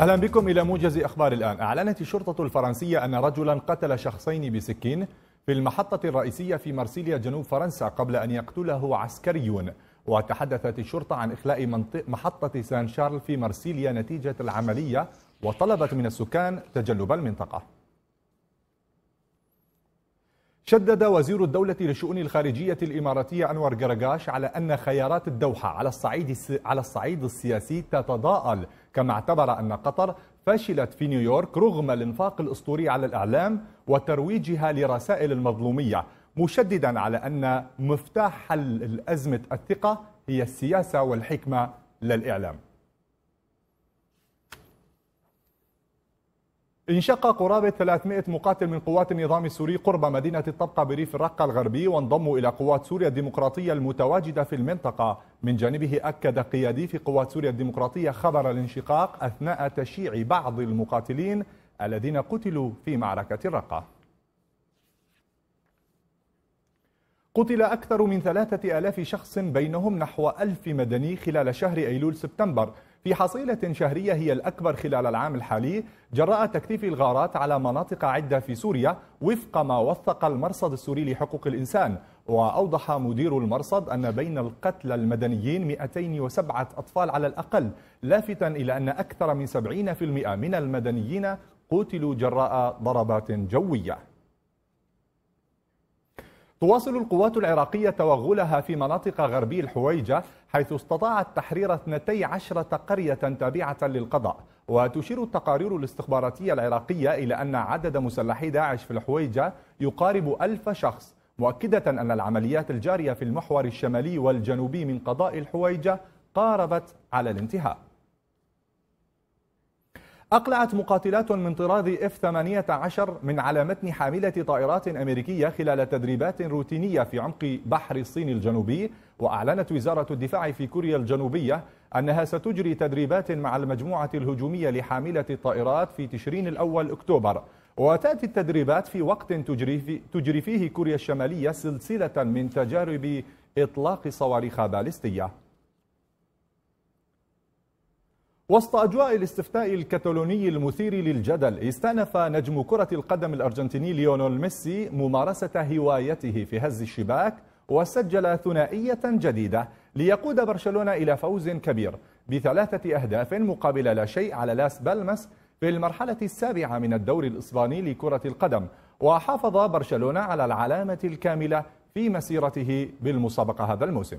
اهلا بكم الى موجز اخبار الان اعلنت الشرطه الفرنسيه ان رجلا قتل شخصين بسكين في المحطه الرئيسيه في مرسيليا جنوب فرنسا قبل ان يقتله عسكريون وتحدثت الشرطه عن اخلاء منطق محطه سان شارل في مرسيليا نتيجه العمليه وطلبت من السكان تجنب المنطقه شدد وزير الدولة لشؤون الخارجية الإماراتية أنور جرجاش على أن خيارات الدوحة على الصعيد على الصعيد السياسي تتضاءل كما اعتبر أن قطر فشلت في نيويورك رغم الإنفاق الأسطوري على الإعلام وترويجها لرسائل المظلومية مشددا على أن مفتاح حل أزمة الثقة هي السياسة والحكمة للإعلام انشق قرابة 300 مقاتل من قوات النظام السوري قرب مدينة الطبقة بريف الرقة الغربي وانضموا إلى قوات سوريا الديمقراطية المتواجدة في المنطقة من جانبه أكد قيادي في قوات سوريا الديمقراطية خبر الانشقاق أثناء تشييع بعض المقاتلين الذين قتلوا في معركة الرقة قتل أكثر من ثلاثة آلاف شخص بينهم نحو ألف مدني خلال شهر أيلول سبتمبر في حصيلة شهرية هي الأكبر خلال العام الحالي جراء تكثيف الغارات على مناطق عدة في سوريا وفق ما وثق المرصد السوري لحقوق الإنسان وأوضح مدير المرصد أن بين القتلى المدنيين 207 أطفال على الأقل لافتا إلى أن أكثر من 70% من المدنيين قتلوا جراء ضربات جويه تواصل القوات العراقية توغلها في مناطق غربي الحويجة حيث استطاعت تحرير 12 قرية تابعة للقضاء وتشير التقارير الاستخباراتية العراقية إلى أن عدد مسلحي داعش في الحويجة يقارب ألف شخص مؤكدة أن العمليات الجارية في المحور الشمالي والجنوبي من قضاء الحويجة قاربت على الانتهاء أقلعت مقاتلات من طراز F-18 من على متن حاملة طائرات أمريكية خلال تدريبات روتينية في عمق بحر الصين الجنوبي وأعلنت وزارة الدفاع في كوريا الجنوبية أنها ستجري تدريبات مع المجموعة الهجومية لحاملة الطائرات في تشرين الأول أكتوبر وتأتي التدريبات في وقت تجري فيه كوريا الشمالية سلسلة من تجارب إطلاق صواريخ باليستية وسط أجواء الاستفتاء الكتالوني المثير للجدل استأنف نجم كرة القدم الأرجنتيني ليونيل ميسي ممارسة هوايته في هز الشباك وسجل ثنائية جديدة ليقود برشلونة إلى فوز كبير بثلاثة أهداف مقابل لا شيء على لاس بالمس في المرحلة السابعة من الدوري الإسباني لكرة القدم وحافظ برشلونة على العلامة الكاملة في مسيرته بالمسابقة هذا الموسم